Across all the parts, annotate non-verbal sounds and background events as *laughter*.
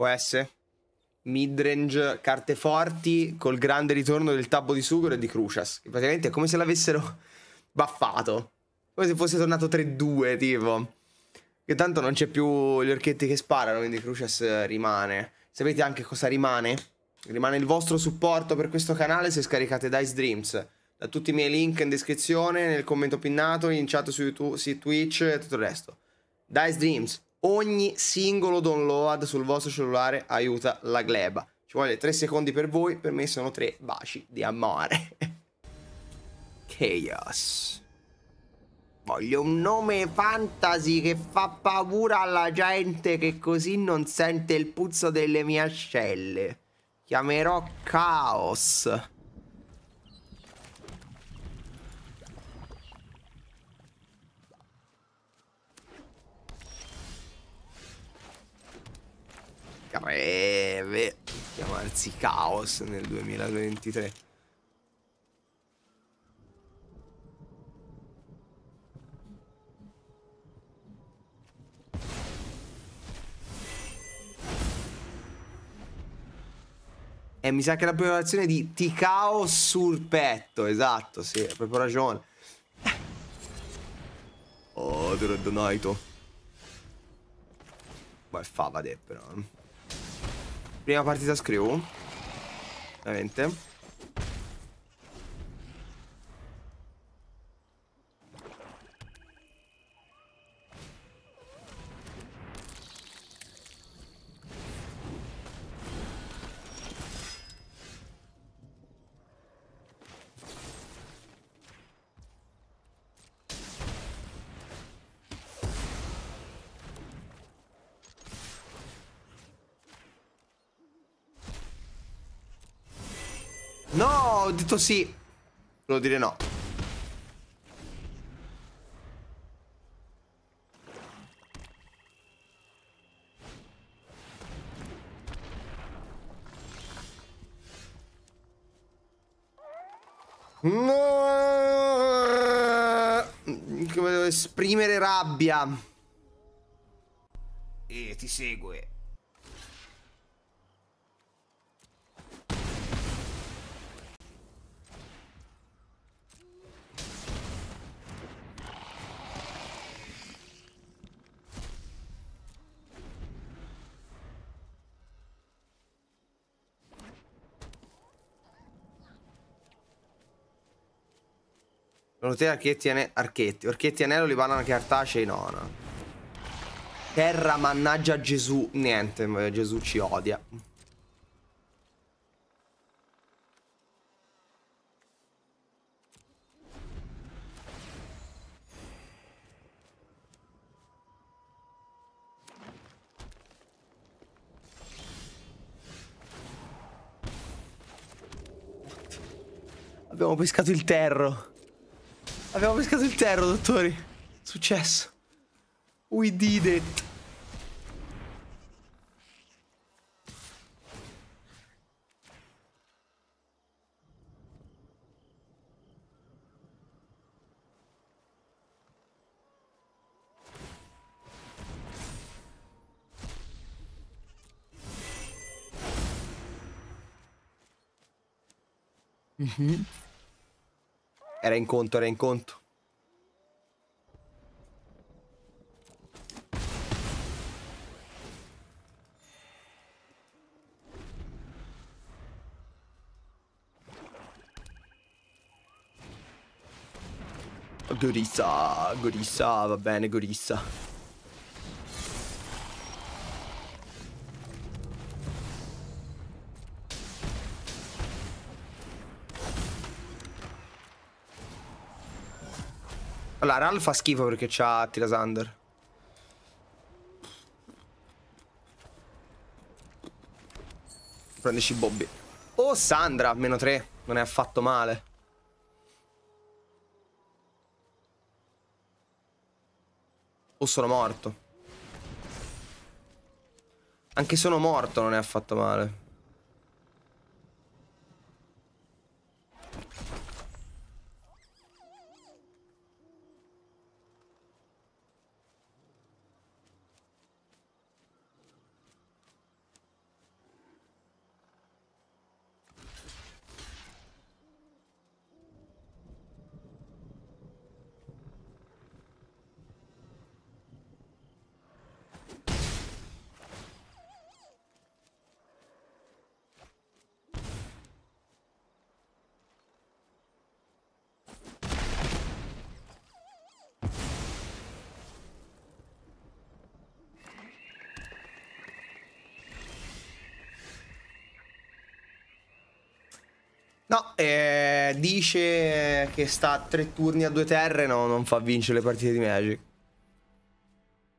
OS. Midrange, carte forti, col grande ritorno del tabbo di Sugor e di Crucias. Che praticamente è come se l'avessero *laughs* baffato. Come se fosse tornato 3-2, tipo. Che tanto non c'è più gli orchetti che sparano, quindi Crucias rimane. Sapete anche cosa rimane? Rimane il vostro supporto per questo canale se scaricate Dice Dreams. Da tutti i miei link in descrizione, nel commento pinnato, in chat su, YouTube, su Twitch e tutto il resto. Dice Dreams, Ogni singolo download sul vostro cellulare aiuta la gleba. Ci vuole 3 secondi per voi, per me sono 3 baci di amore. *laughs* Chaos. Voglio un nome fantasy che fa paura alla gente che così non sente il puzzo delle mie ascelle. Chiamerò Chaos. breve chiamarsi Chaos nel 2023. E eh, mi sa che la preparazione di T-Chaos sul petto, esatto, sì, hai proprio ragione. Oh, The Red Knight. Ma è fava, però. prima partita scriw. Ovviamente. ho detto sì. Volevo dire no. Come devo esprimere rabbia. E ti segue. Valutare archetti e archetti. Orchetti e anello li parlano cartacei, no, no. Terra, mannaggia Gesù. Niente, Gesù ci odia. Abbiamo pescato il terro. Abbiamo pescato il terro, dottori. Successo. We did it. Mm-hmm. Era in conto, era in conto. Gorissa, Gorissa, va bene, Gorissa. La RAL fa schifo perché c'ha Tilasander. Prendici Bobby. Oh, Sandra, meno 3. Non è affatto male. O sono morto. Anche sono morto non è affatto male. No, eh, dice che sta a tre turni a due terre, no, non fa vincere le partite di Magic.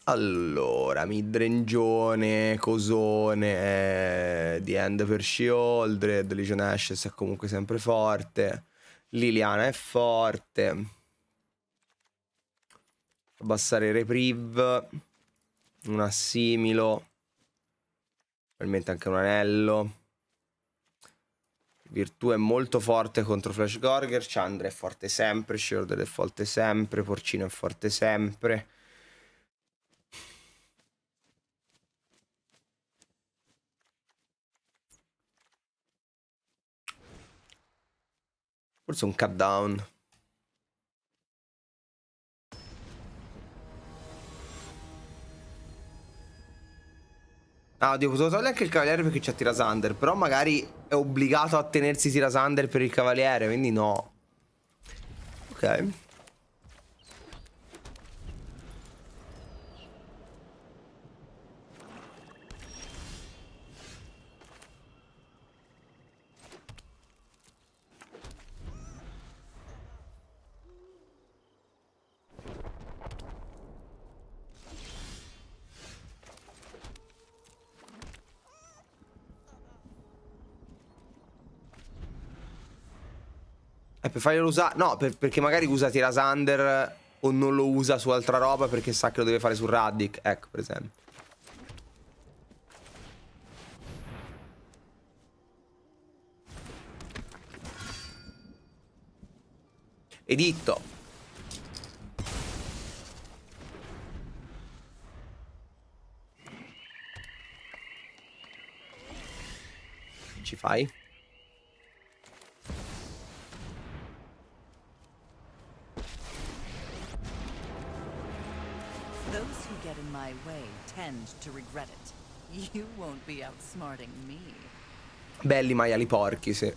Allora, Midrangione, Cosone, eh, The End per Shieldred, Legion Ashes è comunque sempre forte, Liliana è forte, abbassare Reprieve, un assimilo, probabilmente anche un anello. Virtù è molto forte contro Flash Gorger, Chandra è forte sempre, Shorder è forte sempre, Porcino è forte sempre. Forse un cut down. Ah, oddio, potevo togliere anche il cavaliere perché c'è Tirasander. Però magari è obbligato a tenersi Tirasander per il cavaliere, quindi no. Ok. E per farglielo usare... No, per, perché magari usa Tirasander o non lo usa su altra roba perché sa che lo deve fare su Raddick. Ecco, per esempio. Editto. Ci fai? to regret it. *laughs* You won't be outsmarting me. Belli maiali porchi, sì.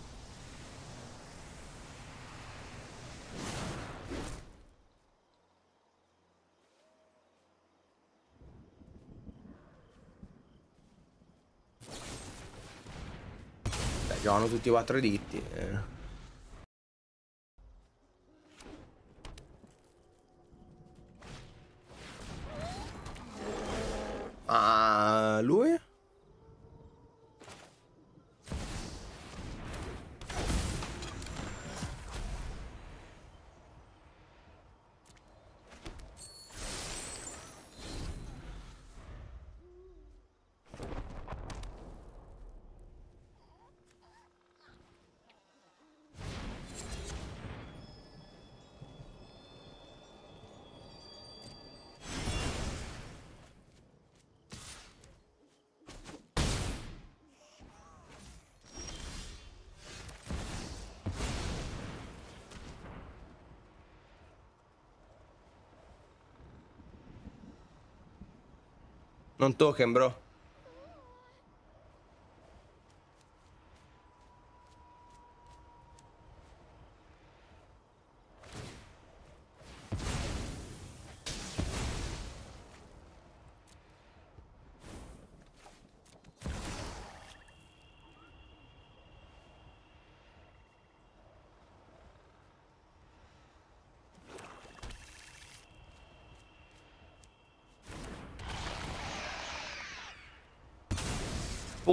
Beh, giocano tutti e quattro i ditti. Eh. No toquen, bro.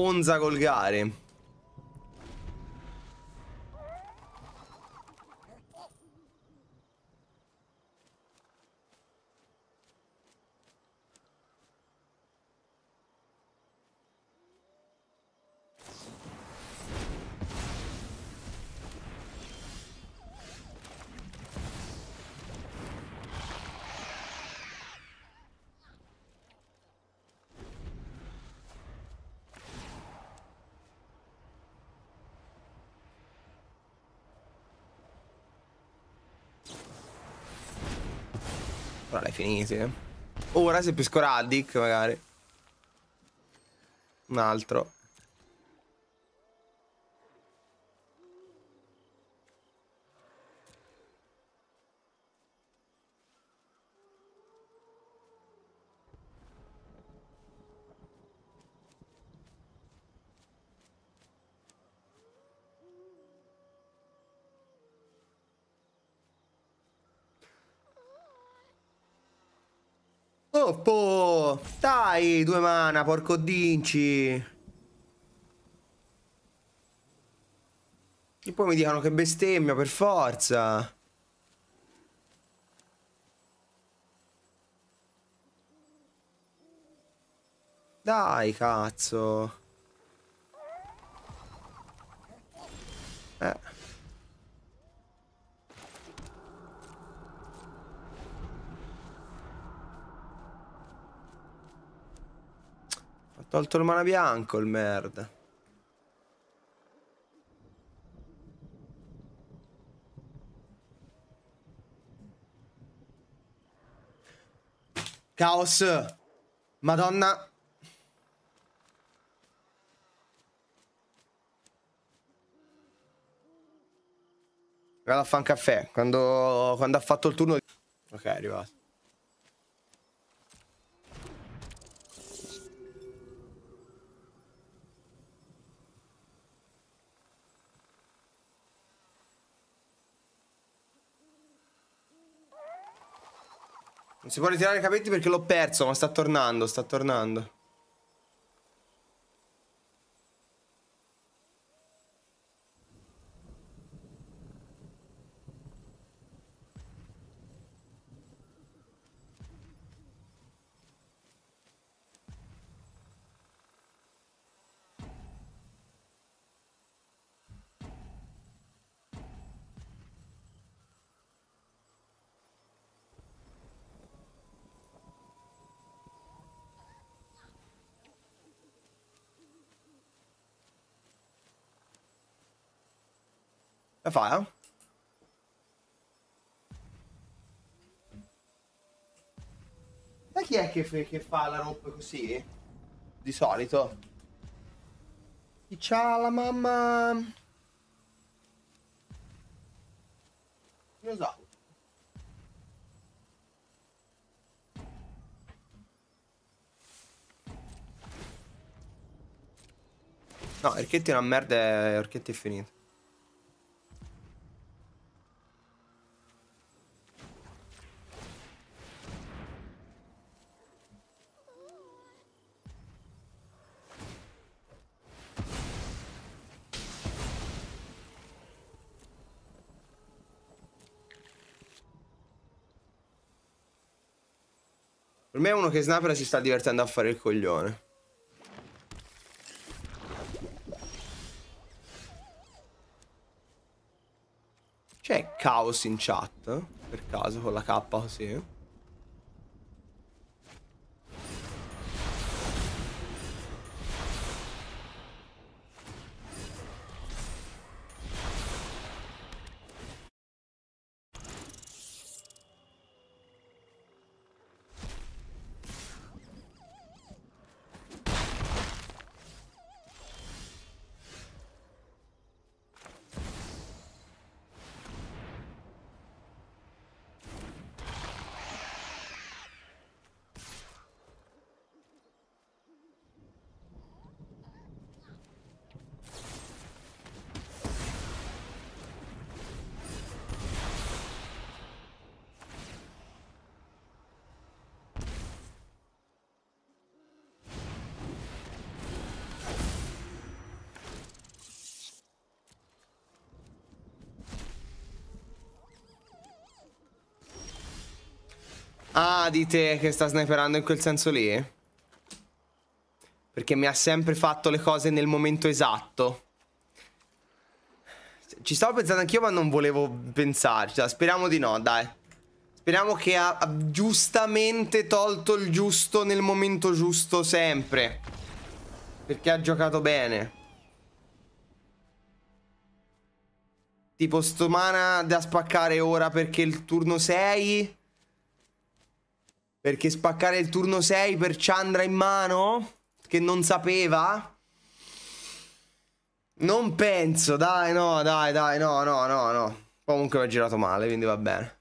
Ponza Colgare infiniti, eh. Ora se pesco Raddick, magari. Un altro. Oh, po! Dai, due mana, porco dinci! E poi mi dicono che bestemmia, per forza! Dai, cazzo! Eh... Tolto il mana bianco il merda. Caos. Madonna. Vado a fare un caffè. Quando, quando ha fatto il turno... Ok, è arrivato. si può ritirare i capetti perché l'ho perso, ma sta tornando, sta tornando. a file. Da chi è che, che fa la roba così? Di solito. Chi la mamma... Non lo so. No, Erchetti è una merda e Erchetti è finito. Per me è uno che snapra si sta divertendo a fare il coglione. C'è caos in chat? Per caso con la K così? Ah, di te che sta sniperando in quel senso lì? Perché mi ha sempre fatto le cose nel momento esatto. Ci stavo pensando anch'io, ma non volevo pensarci. Cioè, speriamo di no, dai. Speriamo che ha, giustamente tolto il giusto nel momento giusto sempre. Perché ha giocato bene. Tipo stomana da spaccare ora perché il turno 6 perché spaccare il turno 6 per Chandra in mano? Che non sapeva? Non penso, dai, no, dai, dai, no, no, no, no. Comunque mi ha girato male, quindi va bene.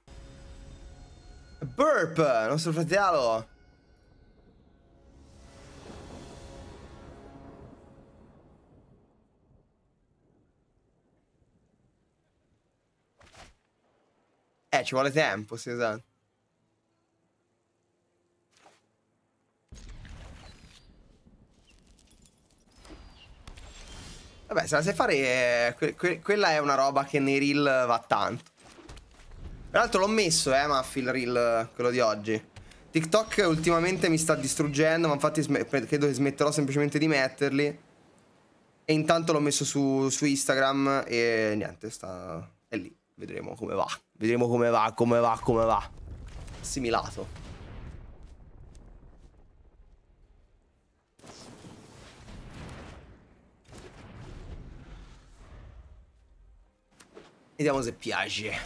Burp, nostro fratello. Eh, ci vuole tempo, sì, esatto. Vabbè, se la sai fare, è... Eh, que que quella è una roba che nei reel va tanto. Peraltro l'ho messo, eh, Maffi, il reel, quello di oggi. TikTok ultimamente mi sta distruggendo, ma infatti credo che smetterò semplicemente di metterli. E intanto l'ho messo su, su, Instagram e niente, sta... è lì. Vedremo come va. Vedremo come va, come va, come va. Assimilato. Vediamo se piace.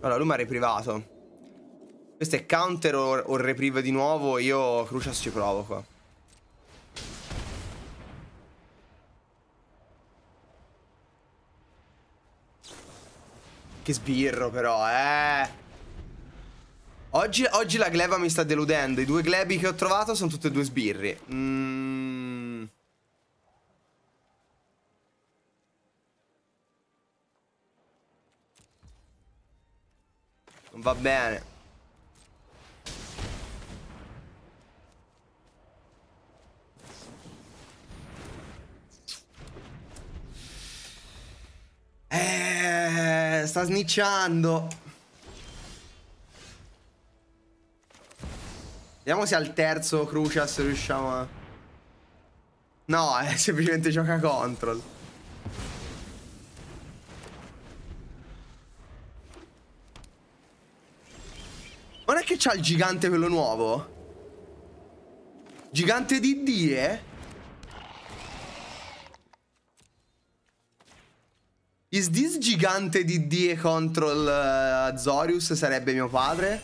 Allora, lui mi ha reprivato. Questo è counter o, o reprive di nuovo. Io Crucias ci provo qua. Che sbirro però, eh. Oggi, oggi la gleba mi sta deludendo. I due glebi che ho trovato sono tutti e due sbirri. Mmm... Va bene. Eh, sta snicciando. Vediamo se al terzo Crucias riusciamo a... No, eh, *laughs* semplicemente gioca control. Non è che c'ha il gigante quello nuovo? Gigante di die? Is this gigante di die contro uh, Azorius sarebbe mio padre?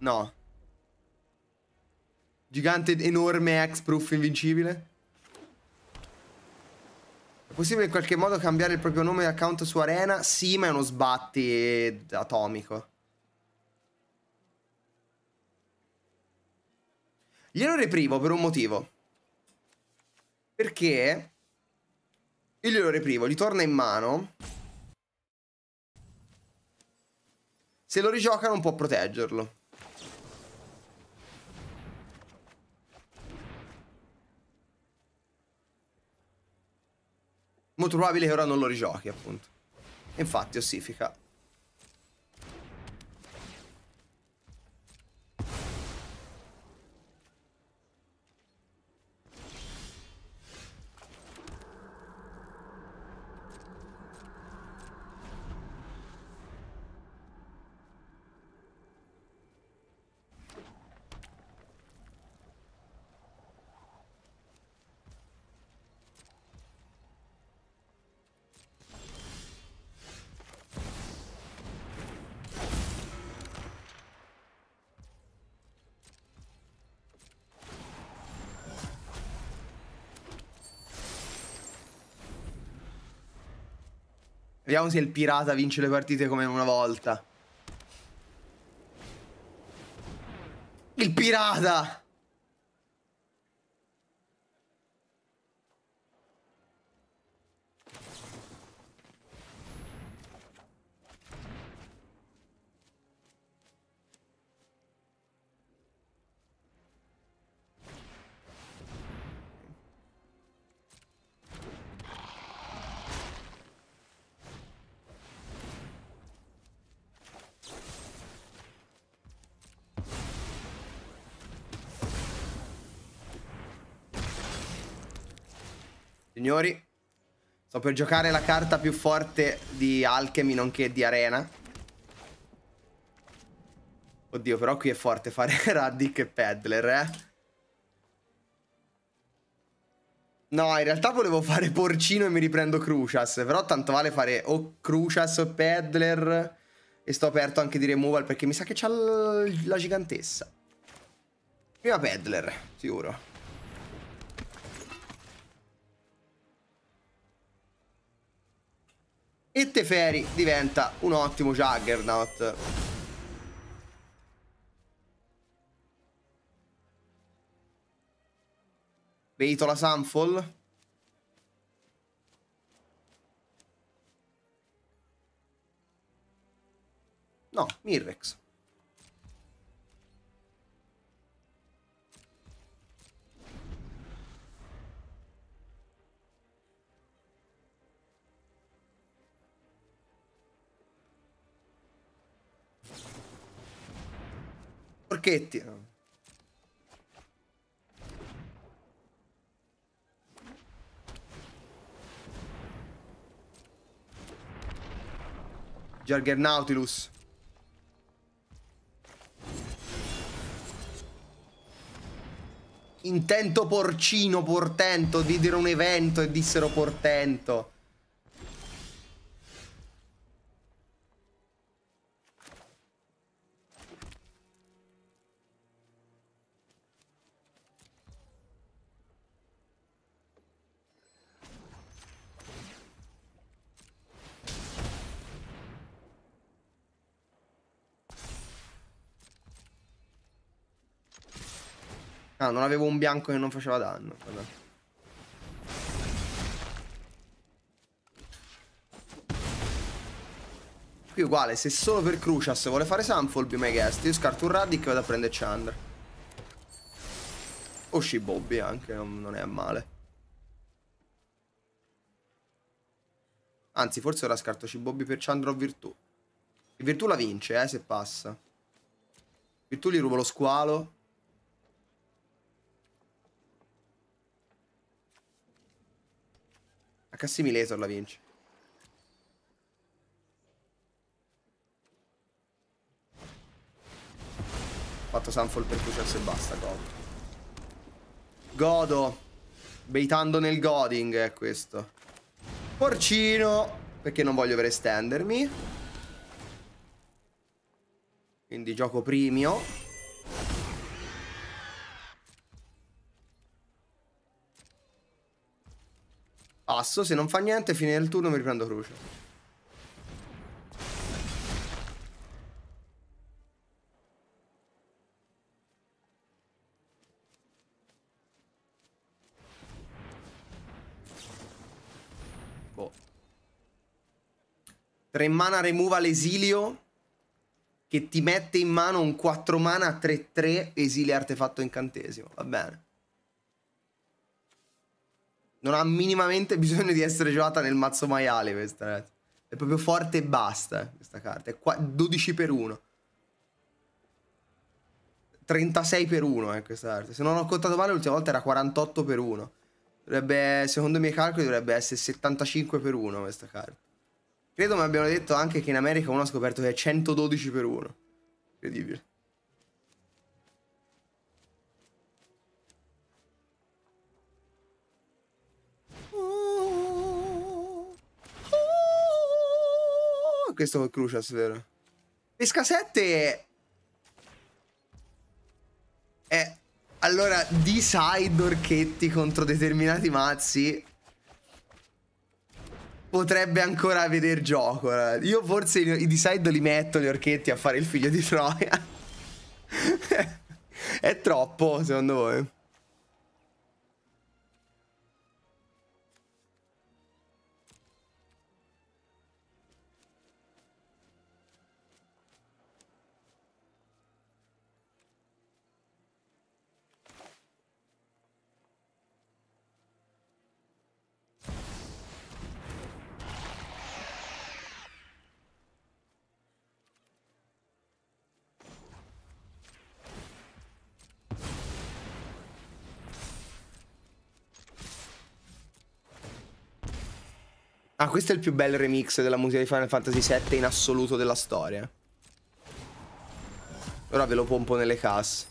No. Gigante enorme ex proof invincibile? È possibile in qualche modo cambiare il proprio nome e account su Arena? Sì, ma è uno sbatti atomico. Glielo reprivo per un motivo. Perché io glielo reprivo, gli torna in mano. Se lo rigioca non può proteggerlo. Molto probabile che ora non lo rigiochi, appunto. Infatti ossifica Vediamo se il pirata vince le partite come una volta. Il pirata! Signori, sto per giocare la carta più forte di Alchemy, nonché di Arena. Oddio, però qui è forte fare *laughs* Raddick e Peddler, eh. No, in realtà volevo fare Porcino e mi riprendo Crucias, però tanto vale fare o Crucias o Peddler e sto aperto anche di removal perché mi sa che c'ha la gigantessa. Prima Peddler, sicuro. E Teferi diventa un ottimo Juggernaut. la Sunfall. No, Mirrex. Porchetti. No. Jarger Nautilus. Intento porcino portento, videro un evento e dissero portento. non avevo un bianco che non faceva danno. Vabbè. Qui uguale, se solo per Crucias vuole fare Sunfall, be my guest. Io scarto un Raddick e vado a prendere Chandra. O Shibobi anche, non, è a male. Anzi, forse ora scarto Shibobi per Chandra o Virtù. Virtù la vince, eh, se passa. Virtù gli rubo lo squalo. Assimilator la vince. Fatto Sunfall per Crucius e basta, godo. Godo. Beitando nel goding è eh, questo. Porcino. Perché non voglio overestendermi. Quindi gioco premio. Asso, se non fa niente, fine del turno mi riprendo croce. Boh. Tre mana remova l'esilio che ti mette in mano un 4 mana 3-3 esilio artefatto incantesimo. Va bene. Non ha minimamente bisogno di essere giocata nel mazzo maiale questa, ragazzi. È proprio forte e basta questa carta. È qua 12 per 1. 36 per 1 eh, questa carta. Se non ho contato male l'ultima volta era 48 per 1. Dovrebbe, secondo i miei calcoli dovrebbe essere 75 per 1 questa carta. Credo mi abbiano detto anche che in America uno ha scoperto che è 112 per 1. Incredibile. fatto questo con Crucias, vero? Pesca 7 è... Eh, allora, D-side orchetti contro determinati mazzi potrebbe ancora vedere gioco. Eh. Io forse i D-side li metto, gli orchetti, a fare il figlio di Troia. *laughs* è troppo, secondo voi? Ah, questo è il più bel remix della musica di Final Fantasy VII in assoluto della storia. Ora ve lo pompo nelle casse.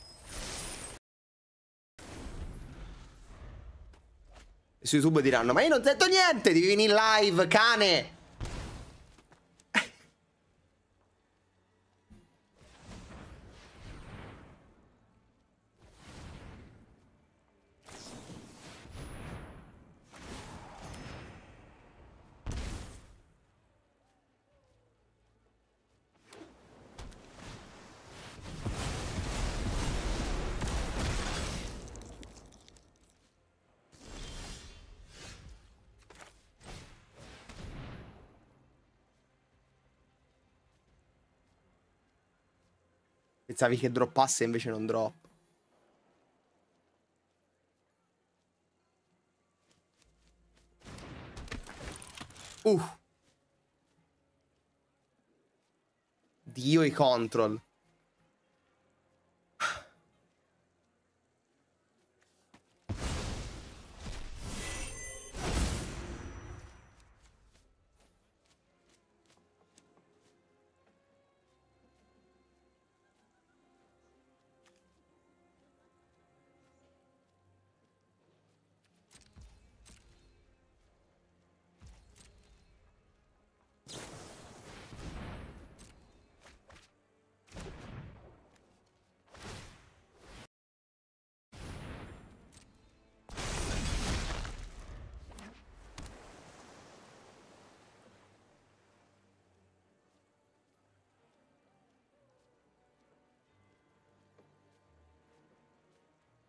Su YouTube diranno, ma io non ho detto niente, devi venire in live, cane! pensavi che droppasse invece non drop. Uh. Dio i control.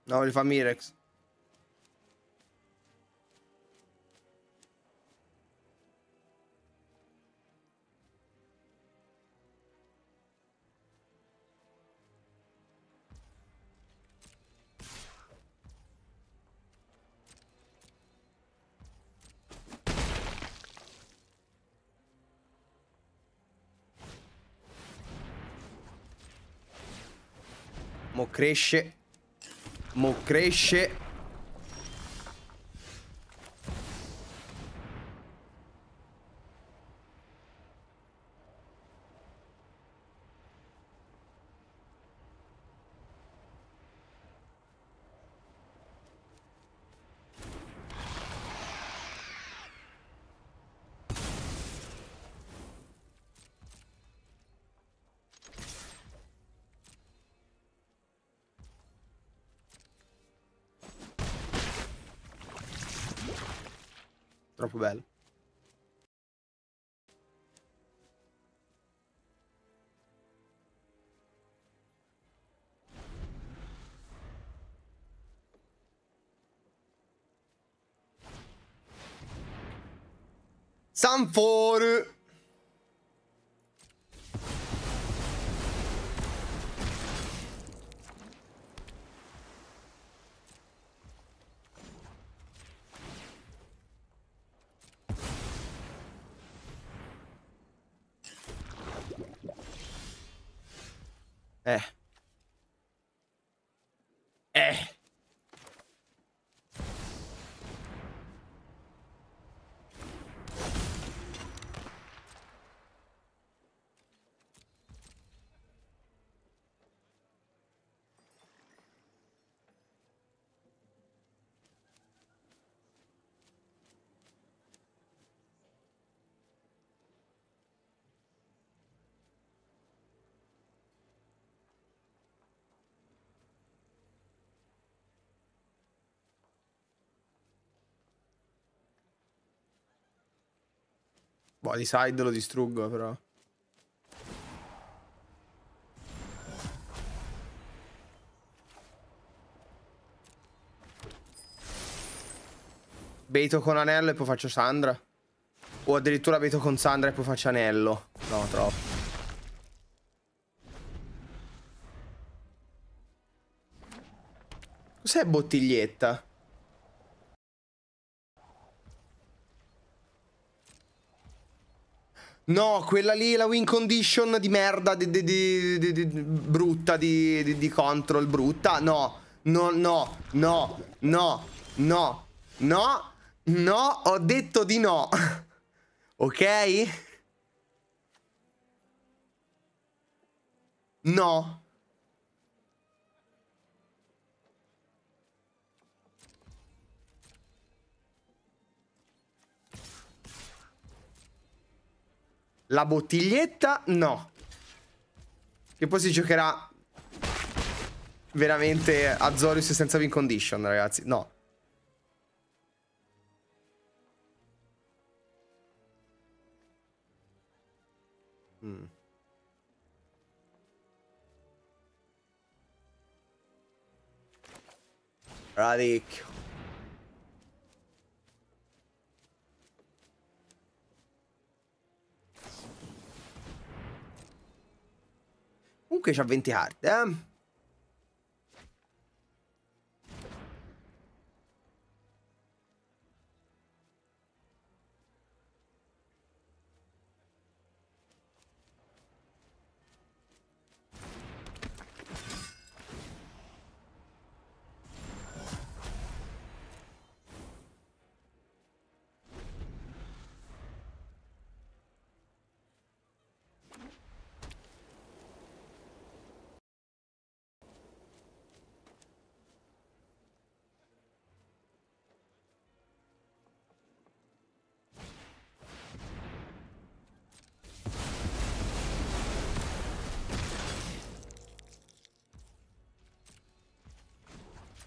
No, li fa Mirex. cresce Mo cresce サンフォールええ Boh, di side lo distruggo però. Beto con anello e poi faccio Sandra. O addirittura beto con Sandra e poi faccio anello. No, troppo. Cos'è bottiglietta? No, quella lì è la win condition di merda, di, di, di, di brutta, di, control brutta. No, no, no, no, no, no, no, no, ho detto di no. *laughs* ok? No. La bottiglietta no. Che poi si giocherà veramente a Zorius senza win condition, ragazzi. No. Mm. Radicchio. Comunque c'ha 20 card, eh.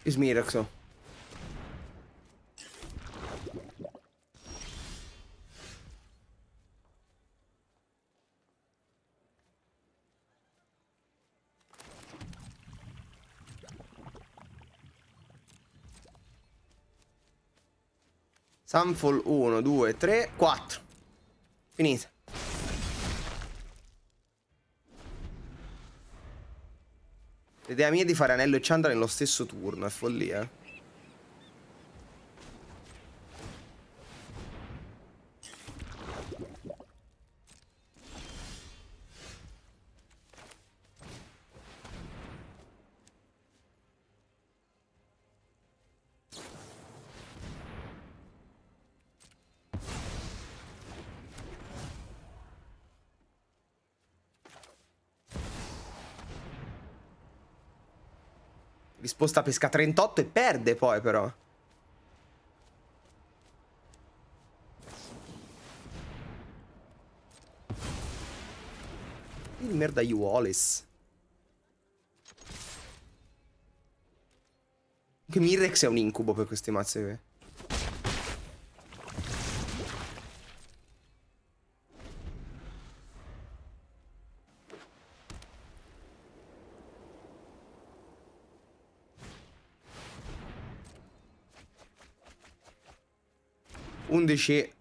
Izmirek so. Sunfall 1, 2, 3, 4 Finita L'idea mia di fare Anello e Chandra nello stesso turno, è follia. sposta pesca 38 e perde poi però. Il Wallace. Che Mirex è un incubo per questi mazzi eh. 11.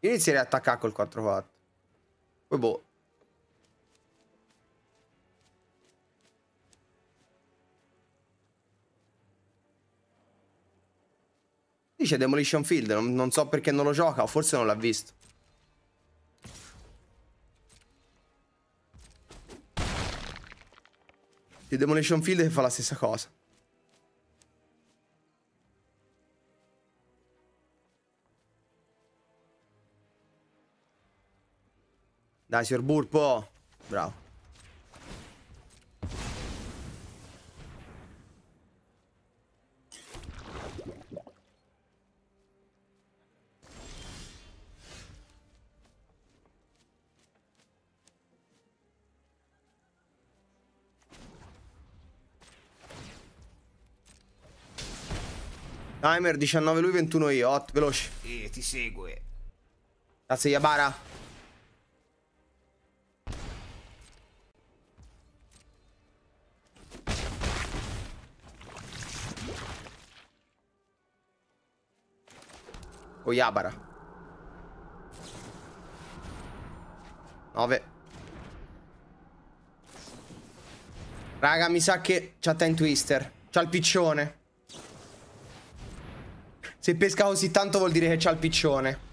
inizierei a attaccare col 4 4 Poi boh. Dice Demolition Field, non, non so perché non lo gioca, o forse non l'ha visto. Di Demolition Field che fa la stessa cosa. Dai, signor Burpo. Bravo. Timer 19 lui 21 io, hot, veloce. Eh, ti segue. Grazie Yabara. o 9 Raga mi sa che c'ha Time Twister C'ha il piccione Se pesca così tanto vuol dire che c'ha il piccione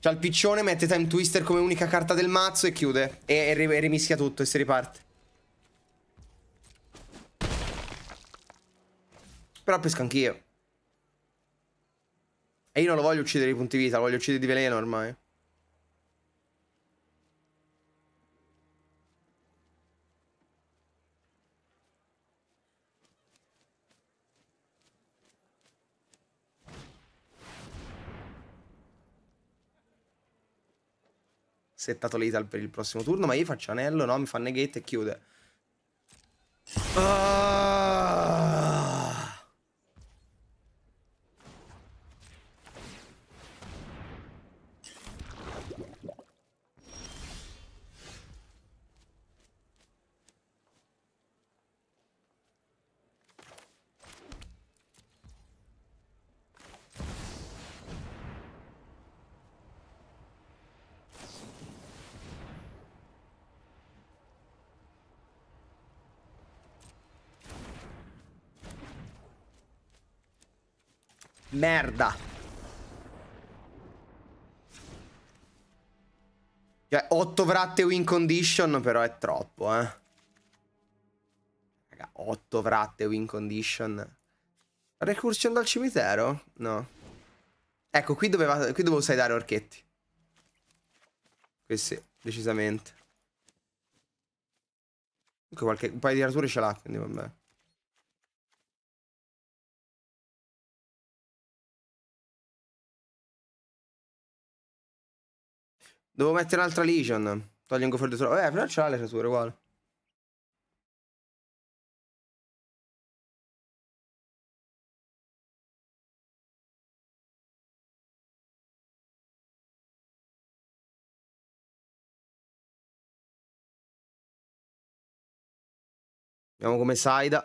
C'ha il piccione, mette Time Twister come unica carta del mazzo e chiude E, e, e rimischia tutto e si riparte Però pesco anch'io e io non lo voglio uccidere i punti vita, lo voglio uccidere di veleno ormai. settato l'Ital per il prossimo turno, ma io faccio anello, no? Mi fa negate e chiude. Ah! merda. Cioè, 8 vratte win condition, però è troppo, eh. Raga, 8 vratte win condition. Recursion dal cimitero? No. Ecco, qui, doveva, qui dovevo sai dare orchetti. Questi, decisamente. qualche, un paio di arture ce l'ha, quindi vabbè. Devo mettere un'altra Legion. Togli un goffredo solo. Eh, però c'ha le creature uguale. Vediamo come Saida.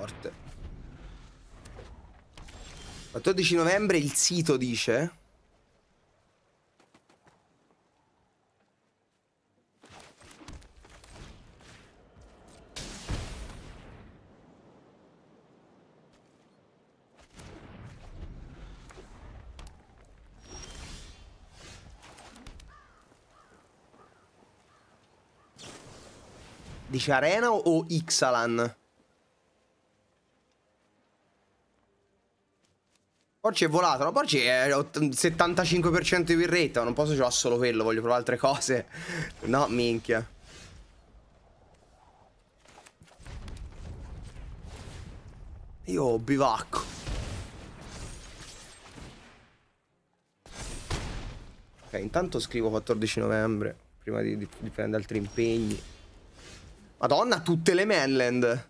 forte. 14 novembre il sito dice... Dice Arena o Ixalan? Porci è volato, no? Porci è 75% di win rate, ma non posso giocare solo quello, voglio provare altre cose. No, minchia. Io bivacco. Ok, intanto scrivo 14 novembre, prima di, di, di prendere altri impegni. Madonna, tutte le mainland!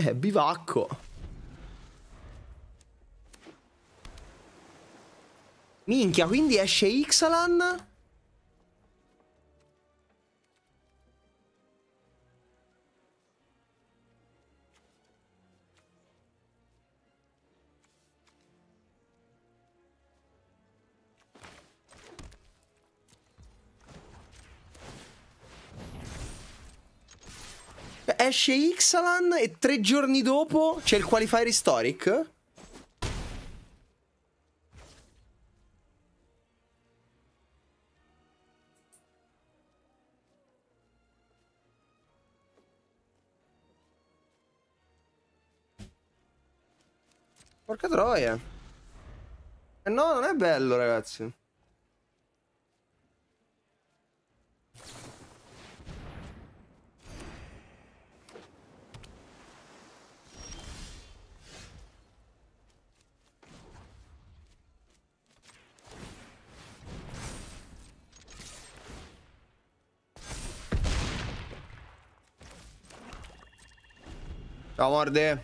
Eh, bivacco. Minchia, quindi esce Ixalan esce Ixalan e tre giorni dopo c'è il qualifier historic. Porca troia. Eh no, non è bello, ragazzi. Ciao morde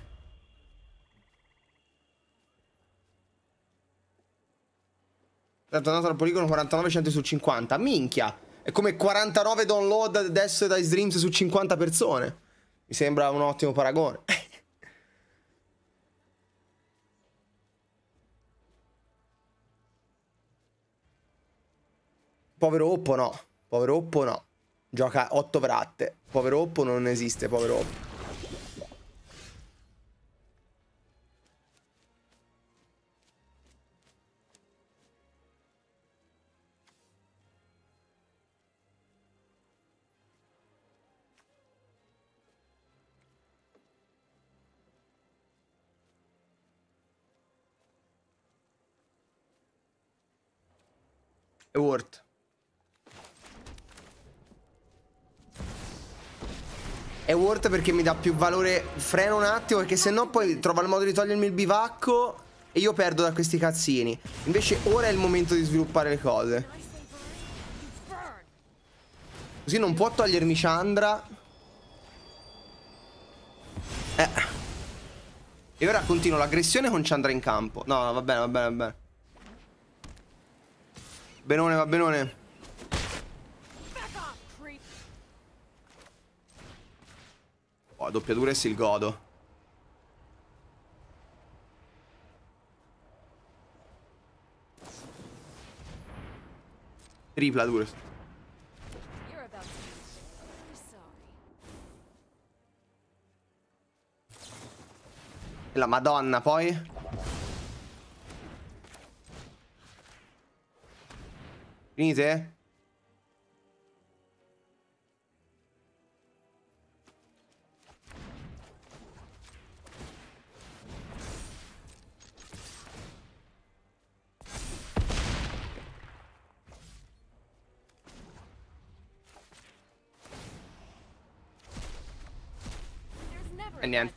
Tanto è andato al poligono 49 su 50 Minchia È come 49 download adesso dai streams su 50 persone Mi sembra un ottimo paragone *laughs* Povero Oppo no Povero Oppo no Gioca 8 vratte Povero Oppo non esiste Povero Oppo È worth. È worth perché mi dà più valore. Freno un attimo perché se no poi trova il modo di togliermi il bivacco e io perdo da questi cazzini. Invece ora è il momento di sviluppare le cose. Così non può togliermi Chandra. Eh. E ora continuo l'aggressione con Chandra in campo. no, va bene, va bene, va bene. Benone, va benone. Oh, doppiatura e il godo. Tripla dura. La madonna, poi? Green's here. And then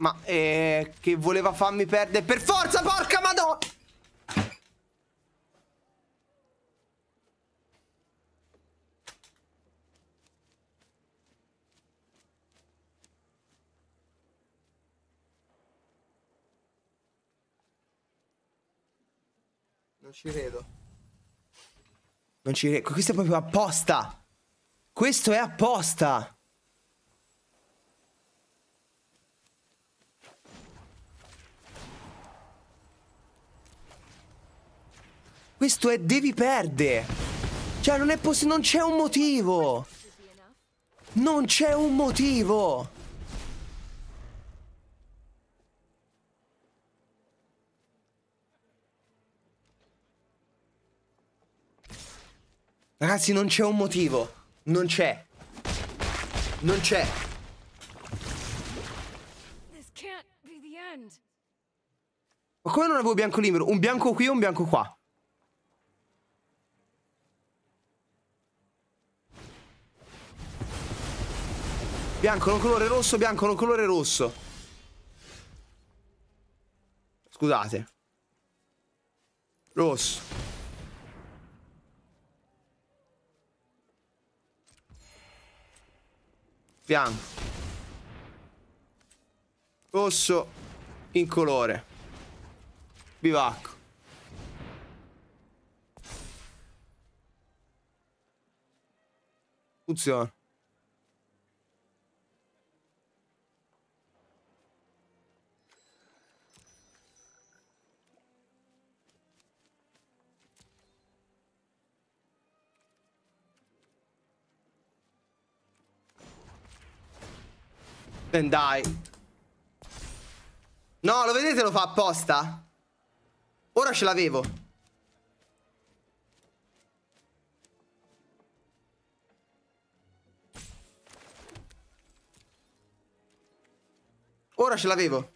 Ma eh, che voleva farmi perdere per forza, porca madonna! Non ci credo. Non ci credo. Questo è proprio apposta. Questo è apposta. Questo è devi perdere. Cioè, non è possibile. Non c'è un motivo. Non c'è un motivo. Ragazzi, non c'è un motivo. Non c'è. Non c'è. Ma come non avevo bianco libero? Un bianco qui e un bianco qua. Bianco, non colore rosso, bianco, non colore rosso. Scusate. Rosso. Bianco. Rosso in colore. Bivacco. Funziona. Then die. No, lo vedete lo fa apposta? Ora ce l'avevo. Ora ce l'avevo.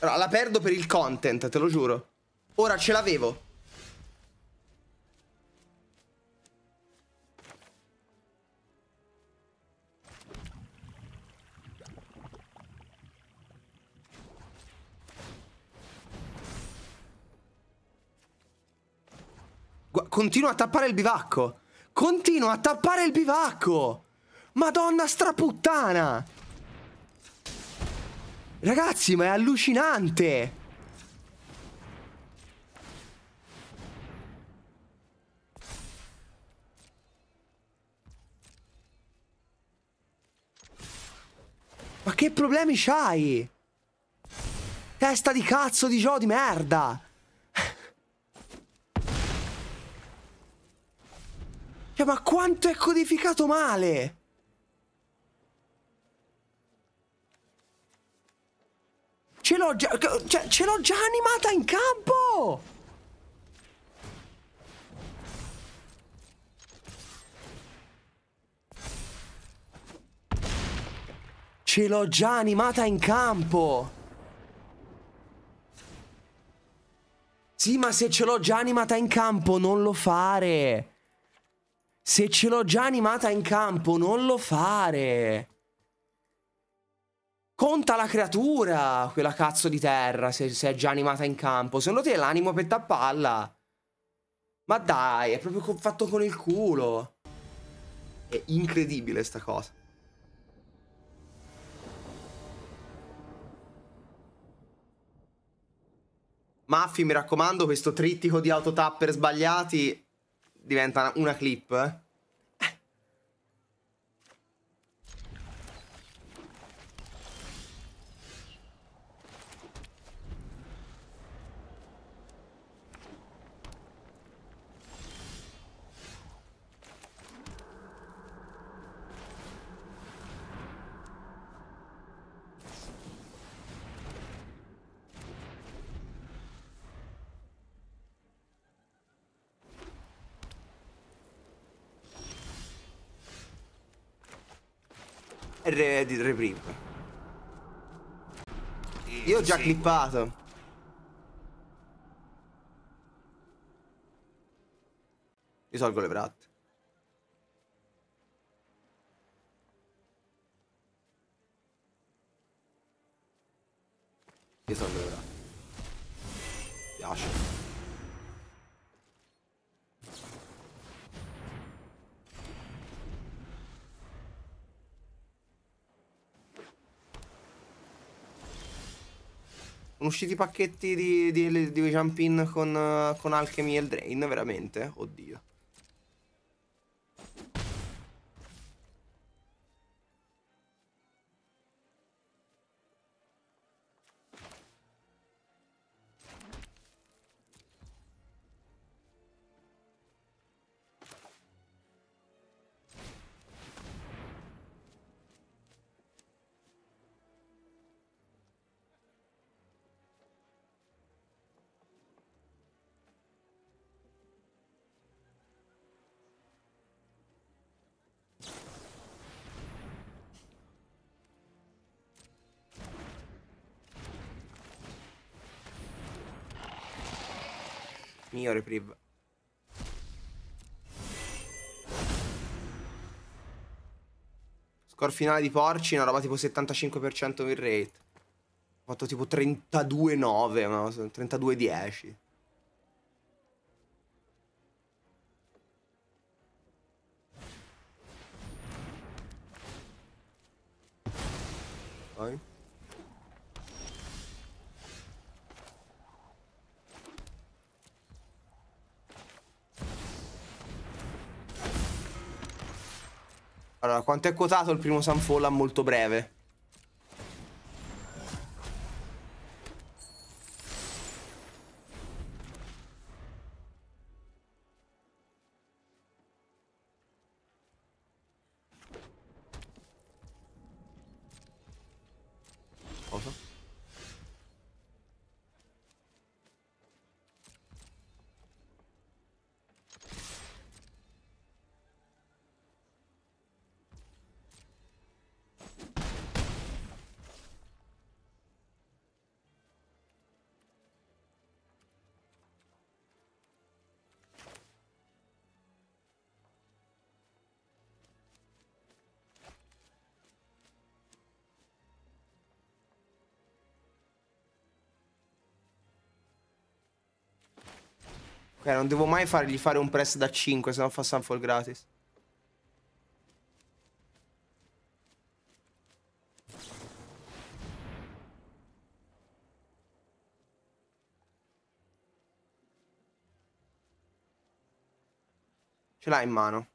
Allora, la perdo per il content, te lo giuro. Ora ce l'avevo. continua a tappare il bivacco. Continua a tappare il bivacco. Madonna straputtana. Ragazzi, ma è allucinante. Ma che problemi c'hai? Testa di cazzo di gioco di merda! Eh, ma quanto è codificato male? Ce l'ho già... Cioè, ce l'ho già animata in campo! Ce l'ho già animata in campo! Sì, ma se ce l'ho già animata in campo, non lo fare! Se ce l'ho già animata in campo, non lo fare. Conta la creatura, quella cazzo di terra, se, se è già animata in campo. Secondo te l'animo per palla? Ma dai, è proprio fatto con il culo. È incredibile sta cosa. Maffi, mi raccomando, questo trittico di autotapper sbagliati diventa una clip re edit reprint. Io ho già seguo. clippato. Risolgo le bratte. usciti i pacchetti di, di, di, di Jump In con, con Alchemy e il Drain, veramente? Oddio. mio reprieve. Score finale di Porci, una roba tipo 75% win rate. Ho fatto tipo 32-9, no? 32-10. Vai. Allora, quanto è quotato il primo Sunfall a molto breve? Eh, non devo mai fargli fare un press da 5, se no fa Sunfall gratis. Ce l'ha in mano.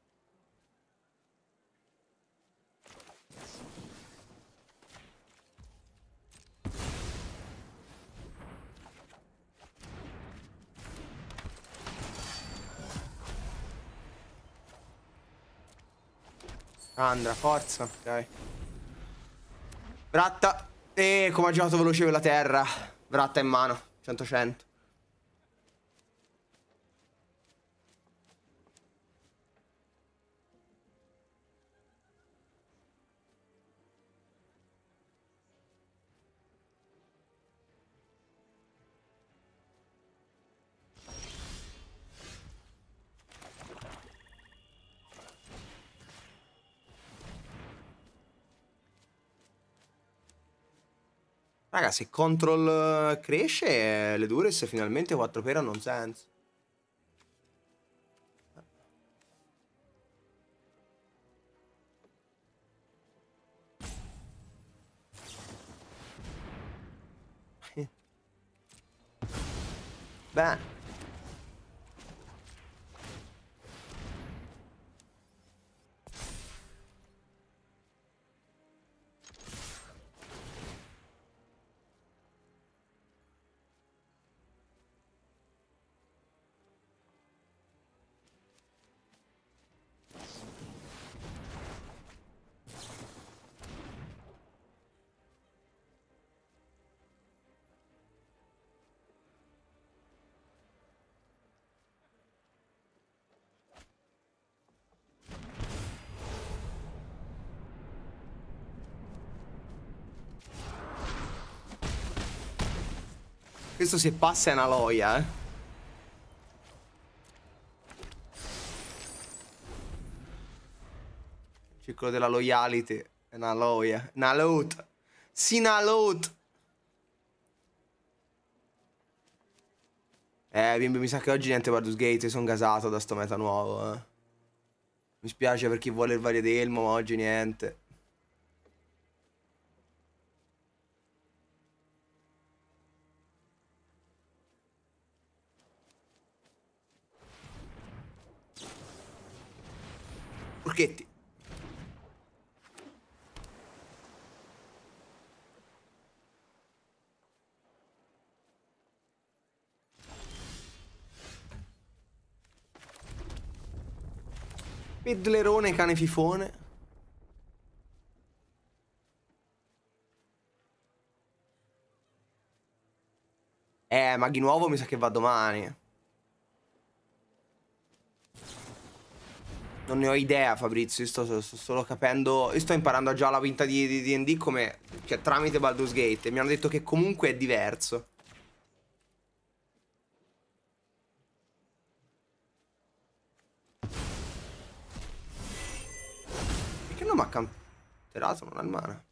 Sandra, forza. Dai. Bratta. E come ha giocato veloce per la terra. Bratta in mano. 100-100. se Control eh, cresce, eh, le dure se finalmente 4 per hanno un senso. Eh. Bene. Questo se passa è una loia, eh. Circolo della loyalty. È una loia. Una loot. Sì, una loot. Eh, bimbi, mi sa che oggi niente Baldur's Gate. Sono gasato da sto meta nuovo, eh. Mi spiace per chi vuole il vario di ma oggi niente. Turchetti. Pidlerone cane fifone. Eh, ma nuovo mi sa che va domani. Non ne ho idea Fabrizio, io sto, sto solo capendo, io sto imparando già la vinta di D&D come, cioè, tramite Baldur's Gate, mi hanno detto che comunque è diverso. Perché non mi ha canterato, non ha il mana?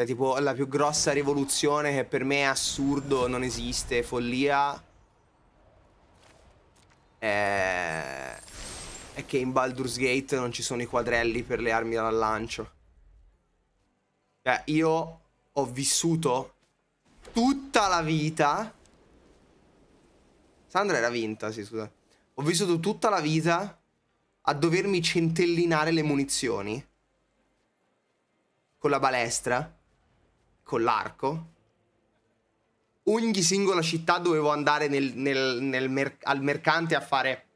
Cioè, tipo, la più grossa rivoluzione che per me è assurdo, non esiste, follia. È... è che in Baldur's Gate non ci sono i quadrelli per le armi da lancio. Cioè, io ho vissuto tutta la vita. Sandra era vinta, sì, scusa. Ho vissuto tutta la vita a dovermi centellinare le munizioni. Con la balestra con l'arco, ogni singola città dovevo andare nel, nel, nel mer al mercante a fare...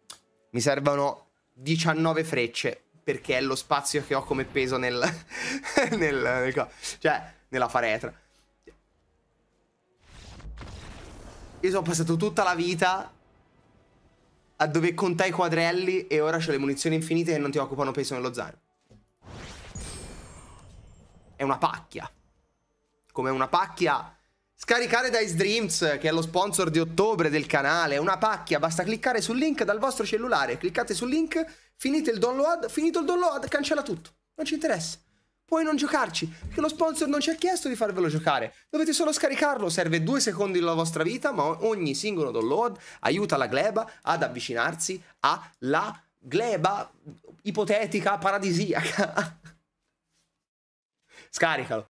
Mi servono 19 frecce perché è lo spazio che ho come peso nel... *laughs* nel, nel cioè, nella faretra. Io sono passato tutta la vita a dove contare i quadrelli e ora ho le munizioni infinite che non ti occupano peso nello zaino. È una pacchia come una pacchia. Scaricare Dice Dreams, che è lo sponsor di ottobre del canale, è una pacchia, basta cliccare sul link dal vostro cellulare, cliccate sul link, finite il download, finito il download, cancella tutto, non ci interessa. Puoi non giocarci, perché lo sponsor non ci ha chiesto di farvelo giocare, dovete solo scaricarlo, serve due secondi della vostra vita, ma ogni singolo download aiuta la gleba ad avvicinarsi alla gleba ipotetica, paradisiaca. *laughs* Scaricalo.